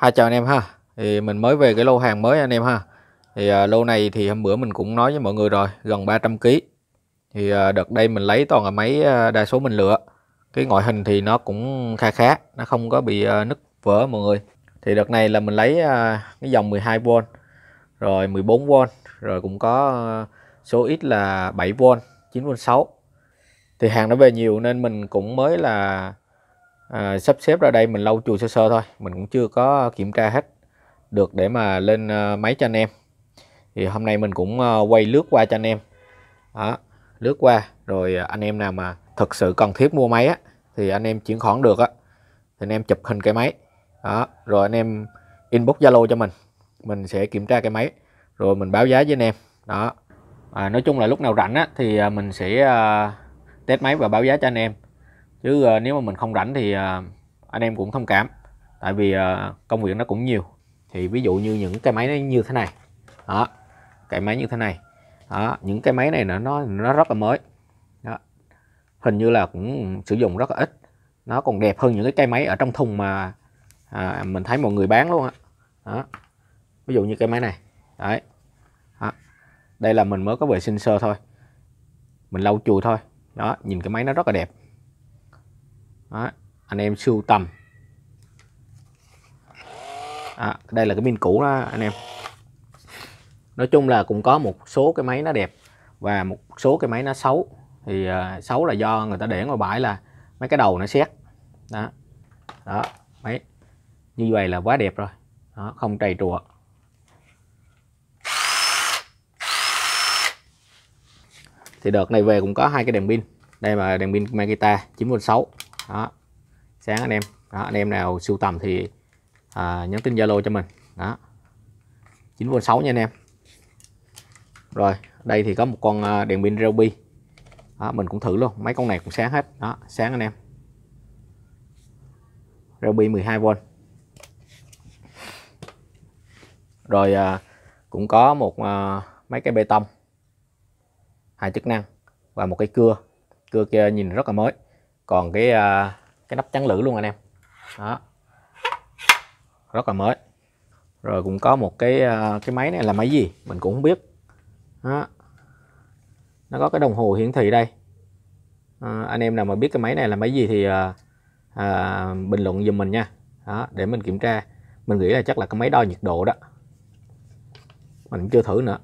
hai chào anh em ha thì mình mới về cái lô hàng mới anh em ha thì à, lô này thì hôm bữa mình cũng nói với mọi người rồi gần 300 kg thì à, đợt đây mình lấy toàn là máy à, đa số mình lựa cái ngoại hình thì nó cũng kha khá nó không có bị à, nứt vỡ mọi người thì đợt này là mình lấy à, cái dòng 12V rồi 14V rồi cũng có à, số ít là 7V 9V6 thì hàng nó về nhiều nên mình cũng mới là à, sắp xếp ra đây mình lau chùi sơ sơ thôi mình cũng chưa có kiểm tra hết được để mà lên ờ, máy cho anh em thì hôm nay mình cũng ờ, quay lướt qua cho anh em đó, lướt qua rồi anh em nào mà thực sự cần thiết mua máy á, thì anh em chuyển khoản được á thì anh em chụp hình cái máy đó rồi anh em inbox zalo cho mình mình sẽ kiểm tra cái máy rồi mình báo giá với anh em đó à, nói chung là lúc nào rảnh á, thì à, mình sẽ uh, test máy và báo giá cho anh em chứ uh, nếu mà mình không rảnh thì uh, anh em cũng thông cảm tại vì uh, công việc nó cũng nhiều thì ví dụ như những cái máy nó như thế này đó cái máy như thế này đó những cái máy này nó nó nó rất là mới đó. hình như là cũng sử dụng rất là ít nó còn đẹp hơn những cái cây máy ở trong thùng mà à, mình thấy mọi người bán luôn á đó. đó. ví dụ như cái máy này đấy đó. đây là mình mới có vệ sinh sơ thôi mình lau chùi thôi đó nhìn cái máy nó rất là đẹp Đấy, anh em sưu tầm à, đây là cái pin cũ đó anh em nói chung là cũng có một số cái máy nó đẹp và một số cái máy nó xấu thì uh, xấu là do người ta để ngoài bãi là mấy cái đầu nó xét đó đó mấy như vậy là quá đẹp rồi đó, không trầy trụa thì đợt này về cũng có hai cái đèn pin đây là đèn pin Makita 9V6 đó sáng anh em đó anh em nào sưu tầm thì à, nhắn tin zalo cho mình đó 9V6 nha anh em rồi đây thì có một con à, đèn pin ruby, đó, mình cũng thử luôn mấy con này cũng sáng hết đó sáng anh em Ruby 12V rồi à, cũng có một à, mấy cái bê tông hai chức năng và một cái cưa cưa kia nhìn rất là mới còn cái uh, cái nắp trắng lử luôn anh em đó rất là mới rồi cũng có một cái uh, cái máy này là máy gì mình cũng không biết đó. nó có cái đồng hồ hiển thị đây uh, anh em nào mà biết cái máy này là máy gì thì uh, uh, bình luận giùm mình nha đó, để mình kiểm tra mình nghĩ là chắc là cái máy đo nhiệt độ đó mình chưa thử nữa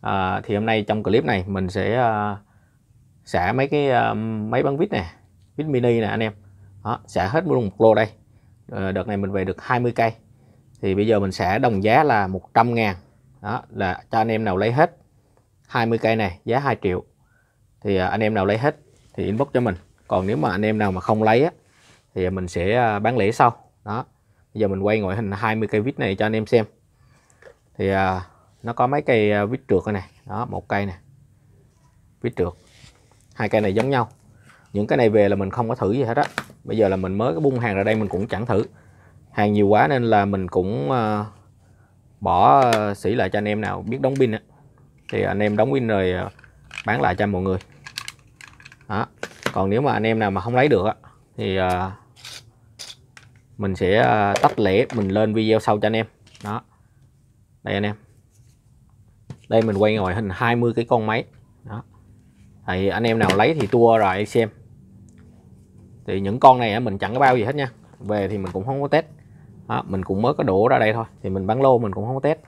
à, thì hôm nay trong clip này mình sẽ uh, xả mấy cái uh, ờ, máy bắn vít nè vít mini nè anh em đó, xả hết luôn một lô đây ờ, đợt này mình về được 20 cây thì bây giờ mình sẽ đồng giá là 100 ngàn đó là cho anh em nào lấy hết 20 cây này giá 2 triệu thì ờ, anh em nào lấy hết thì inbox cho mình còn nếu mà anh em nào mà không lấy á, thì mình sẽ bán lẻ sau đó bây giờ mình quay ngoại hình 20 cây vít này cho anh em xem thì nó có mấy cây vít trượt này đó một cây nè vít trượt hai cây này giống nhau những cái này về là mình không có thử gì hết á bây giờ là mình mới có bung hàng ra đây mình cũng chẳng thử hàng nhiều quá nên là mình cũng ờ, bỏ uh, xỉ lại cho anh em nào biết đóng pin á thì anh em đóng pin rồi ờ, bán lại cho mọi người đó còn nếu mà anh em nào mà không lấy được á thì mình sẽ tách lẻ mình lên video sau cho anh em đó đây anh em đây mình quay ngoài hình 20 cái con máy đó thì anh em nào lấy thì tua rồi xem thì những con này mình chẳng có bao gì hết nha về thì mình cũng không có test đó, mình cũng mới có đổ ra đây thôi thì mình bán lô mình cũng không có test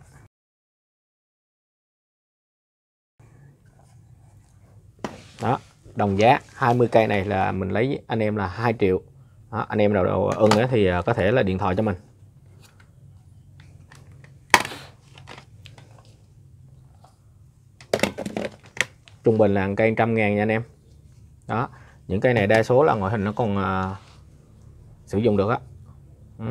đó đồng giá 20 cây này là mình lấy anh em là 2 triệu đó, anh em nào ưng thì à, có thể là điện thoại cho mình trung bình là cây trăm ngàn nha anh em đó những cây này đa số là ngoại hình nó còn uh, sử dụng được á ừ.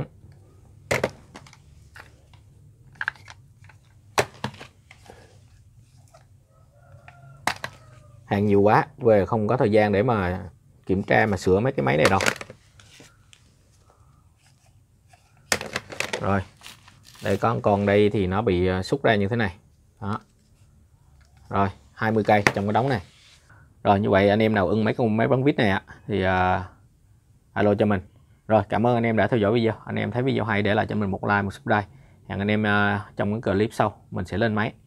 hàng nhiều quá về không có thời gian để mà kiểm tra mà sửa mấy cái máy này đâu rồi đây con còn đây thì nó bị xúc à, ra như thế này đó rồi 20 cây trong cái đống này rồi như vậy anh em nào ưng mấy con máy bắn vít này ạ thì uh, alo cho mình rồi cảm ơn anh em đã theo dõi video anh em thấy video hay để lại cho mình một like một subscribe hẹn anh em uh, trong những clip sau mình sẽ lên máy